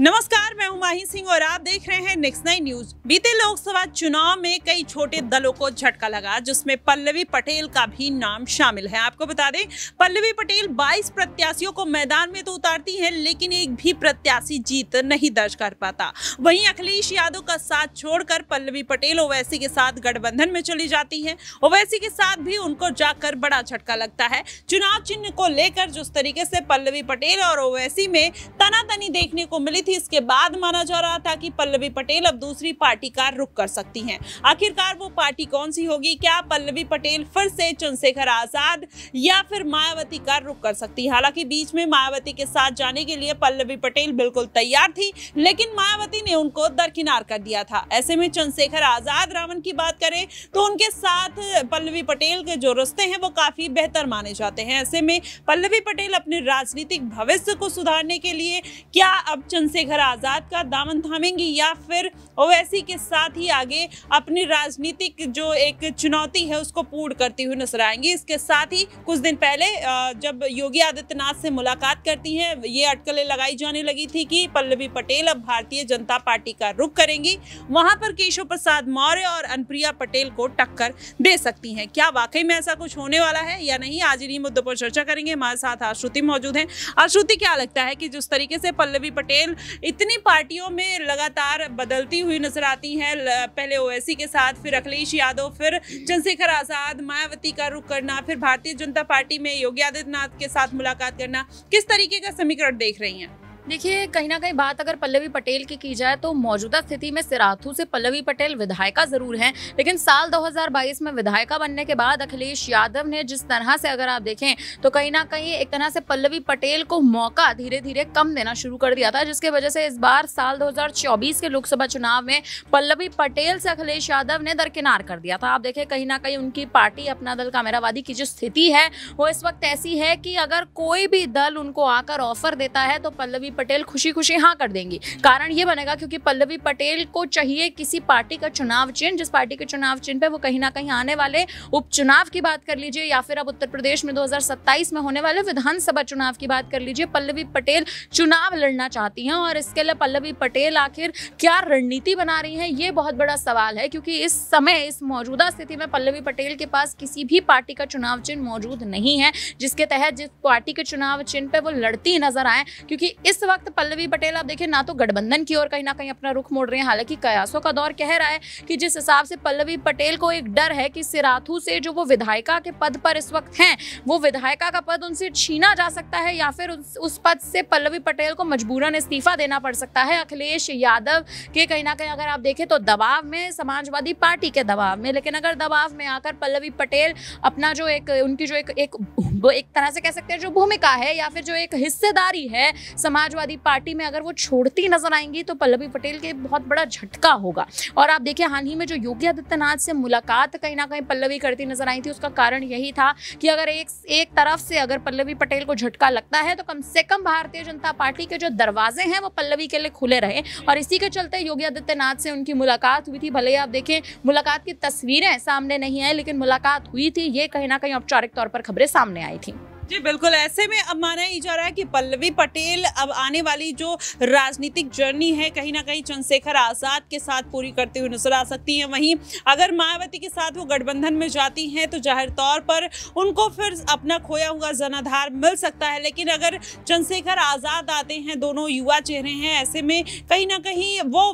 नमस्कार मैं हूं माही सिंह और आप देख रहे हैं नेक्स्ट नाइन न्यूज बीते लोकसभा चुनाव में कई छोटे दलों को झटका लगा जिसमें पल्लवी पटेल का भी नाम शामिल है आपको बता दें पल्लवी पटेल 22 प्रत्याशियों को मैदान में तो उतारती हैं लेकिन एक भी प्रत्याशी जीत नहीं दर्ज कर पाता वहीं अखिलेश यादव का साथ छोड़कर पल्लवी पटेल ओवैसी के साथ गठबंधन में चली जाती है ओवैसी के साथ भी उनको जाकर बड़ा झटका लगता है चुनाव चिन्ह को लेकर जिस तरीके से पल्लवी पटेल और ओवैसी में तनातनी देखने को मिली हुई थी इसके बाद माना जा रहा था कि पल्लवी पटेल अब दूसरी पार्टी का रुख कर सकती हैं आखिरकार वो पार्टी कौन सी होगी क्या पल्लवी पटेल फिर से चंद्रशेखर आजाद या फिर मायावती का रुख कर सकती है हालांकि बीच में मायावती के साथ जाने के लिए पल्लवी पटेल बिल्कुल तैयार थी लेकिन मायावती ने उनको दरकिनार कर दिया था ऐसे में चंद्रशेखर आजाद रावण की बात करें तो उनके साथ पल्लवी पटेल के जो रिश्ते हैं वो काफी बेहतर माने जाते हैं ऐसे में पल्लवी पटेल अपने राजनीतिक भविष्य को सुधारने के लिए क्या अब चंद घर आज़ाद का दामन थामेंगी या फिर ओवैसी के साथ ही आगे अपनी राजनीतिक जो एक चुनौती है उसको पूर्ण करती हुई नजर आएंगी इसके साथ ही कुछ दिन पहले जब योगी आदित्यनाथ से मुलाकात करती हैं ये अटकलें लगाई जाने लगी थी कि पल्लवी पटेल अब भारतीय जनता पार्टी का रुख करेंगी वहां पर केशव प्रसाद मौर्य और अनुप्रिया पटेल को टक्कर दे सकती हैं क्या वाकई में ऐसा कुछ होने वाला है या नहीं आज इन्हीं मुद्दों पर चर्चा करेंगे हमारे साथ आश्रुति मौजूद हैं आश्रुति क्या लगता है कि जिस तरीके से पल्लवी पटेल इतनी पार्टियों में लगातार बदलती हुई नजर आती हैं पहले ओवैसी के साथ फिर अखिलेश यादव फिर चंद्रशेखर आज़ाद मायावती का रुख करना फिर भारतीय जनता पार्टी में योगी आदित्यनाथ के साथ मुलाकात करना किस तरीके का समीकरण देख रही हैं देखिए कहीं ना कहीं बात अगर पल्लवी पटेल की की जाए तो मौजूदा स्थिति में सिराथू से पल्लवी पटेल विधायिका जरूर हैं लेकिन साल 2022 में विधायिका बनने के बाद अखिलेश यादव ने जिस तरह से अगर आप देखें तो कहीं ना कहीं एक तरह से पल्लवी पटेल को मौका धीरे धीरे कम देना शुरू कर दिया था जिसके वजह से इस बार साल दो के लोकसभा चुनाव में पल्लवी पटेल से अखिलेश यादव ने दरकिनार कर दिया था आप देखें कहीं ना कहीं उनकी पार्टी अपना दल कामेराबादी की जो स्थिति है वो इस वक्त ऐसी है कि अगर कोई भी दल उनको आकर ऑफर देता है तो पल्लवी पटेल खुशी खुशी हाँ कर देंगी कारण ये बनेगा क्योंकि पल्लवी पटेल को चाहिए किसी पार्टी का चुनाव चिन्ह जिस पार्टी के चुनाव चिन्ह पे वो कहीं ना कहीं आने वाले उपचुनाव की बात कर लीजिए या फिर अब उत्तर प्रदेश में दो में होने वाले विधानसभा चुनाव की बात कर लीजिए पल्लवी पटेल चुनाव लड़ना चाहती हैं और इसके लिए पल्लवी पटेल आखिर क्या रणनीति बना रही हैं ये बहुत बड़ा सवाल है क्योंकि इस समय इस मौजूदा स्थिति में पल्लवी पटेल के पास किसी भी पार्टी का चुनाव चिन्ह मौजूद नहीं है जिसके तहत जिस पार्टी के चुनाव चिन्ह पे वो लड़ती नजर आए क्योंकि इस वक्त पल्लवी पटेल आप देखिए ना तो गठबंधन की ओर कहीं ना कहीं अपना रुख मोड़ रहे हैं हालांकि कयासों का दौर कह रहा है कि जिस हिसाब से पल्लवी पटेल को एक डर है कि सिराथू से जो वो विधायिका के पद पर इस वक्त हैं वो विधायिका का पद उनसे छीना जा सकता है या फिर उस पद से पल्लवी पटेल को मजबूरन इस्तीफा देना पड़ सकता है अखिलेश यादव के कहीं ना कहीं अगर आप देखें तो दबाव में समाजवादी पार्टी के दबाव में लेकिन अगर दबाव में आकर पल्लवी पटेल अपना जो एक उनकी जो एक, एक तरह से कह सकते हैं जो भूमिका है या फिर जो एक हिस्सेदारी है समाज समाजवादी पार्टी में अगर वो छोड़ती नजर आएंगी तो पल्लवी पटेल के बहुत बड़ा झटका होगा और आप देखिए हाल ही में जो योगी आदित्यनाथ से मुलाकात कहीं ना कहीं पल्लवी करती नजर आई थी उसका कारण यही था कि अगर एक एक तरफ से अगर पल्लवी पटेल को झटका लगता है तो कम से कम भारतीय जनता पार्टी के जो दरवाजे हैं वो पल्लवी के लिए खुले रहे और इसी के चलते योगी आदित्यनाथ से उनकी मुलाकात हुई थी भले ही आप देखें मुलाकात की तस्वीरें सामने नहीं आई लेकिन मुलाकात हुई थी ये कहीं ना कहीं औपचारिक तौर पर खबरें सामने आई थी जी बिल्कुल ऐसे में अब माना ही जा रहा है कि पल्लवी पटेल अब आने वाली जो राजनीतिक जर्नी है कहीं ना कहीं चंद्रशेखर आज़ाद के साथ पूरी करते हुए नजर आ सकती हैं वहीं अगर मायावती के साथ वो गठबंधन में जाती हैं तो जाहिर तौर पर उनको फिर अपना खोया हुआ जनाधार मिल सकता है लेकिन अगर चंद्रशेखर आज़ाद आते हैं दोनों युवा चेहरे हैं ऐसे में कहीं ना कहीं वो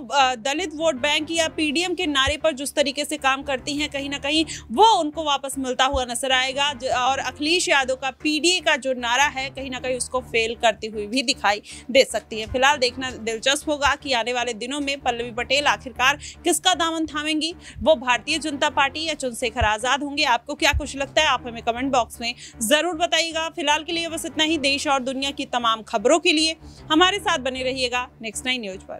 दलित वोट बैंक या पी के नारे पर जिस तरीके से काम करती हैं कहीं ना कहीं वो उनको वापस मिलता हुआ नजर आएगा और अखिलेश यादव का पी ईडी का जो नारा है कहीं ना कहीं उसको फेल करती हुई भी दिखाई दे सकती है फिलहाल देखना दिलचस्प होगा कि आने वाले दिनों में पल्लवी पटेल आखिरकार किसका दामन थामेंगी वो भारतीय जनता पार्टी या चंद्रशेखर आजाद होंगे आपको क्या कुछ लगता है आप हमें कमेंट बॉक्स में जरूर बताइएगा फिलहाल के लिए बस इतना ही देश और दुनिया की तमाम खबरों के लिए हमारे साथ बने रहिएगा नेक्स्ट नाइन न्यूज पर